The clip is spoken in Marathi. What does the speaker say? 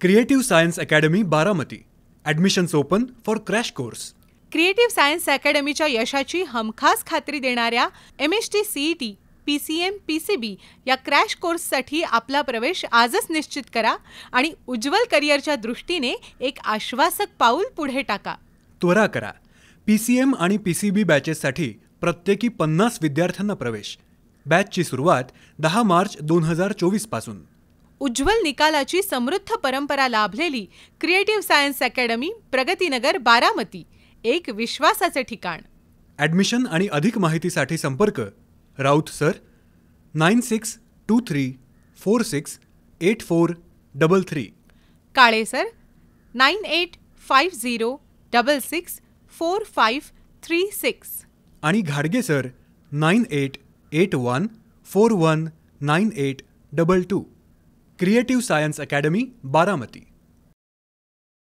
creative science academy Baramati admissions open for crash course creative science अकॅडमीच्या यशाची हमखास खात्री देणाऱ्या M S T C E T P C M P C B या क्रॅश कोर्ससाठी आपला प्रवेश आजच निश्चित करा आणि उज्ज्वल करिअरच्या दृष्टीने एक आश्वासक पाऊल पुढे टाका त्वरा करा पी सी एम आणि पी सी बी बॅचेससाठी प्रत्येकी पन्नास विद्यार्थ्यांना प्रवेश बॅचची सुरुवात दहा मार्च दोन हजार चोवीसपासून उज्ज्वल निकालाची समृद्ध परंपरा लाभलेली creative science academy Pragatinagar Baramati एक विश्वासाचे ठिकाण ॲडमिशन आणि अधिक माहितीसाठी संपर्क Raut sir nine six two three four six eight four double three Kale sir nine eight five zero double six four five three six आणि घाडगे sir nine eight eight one four one nine eight double two creative science academy Baramati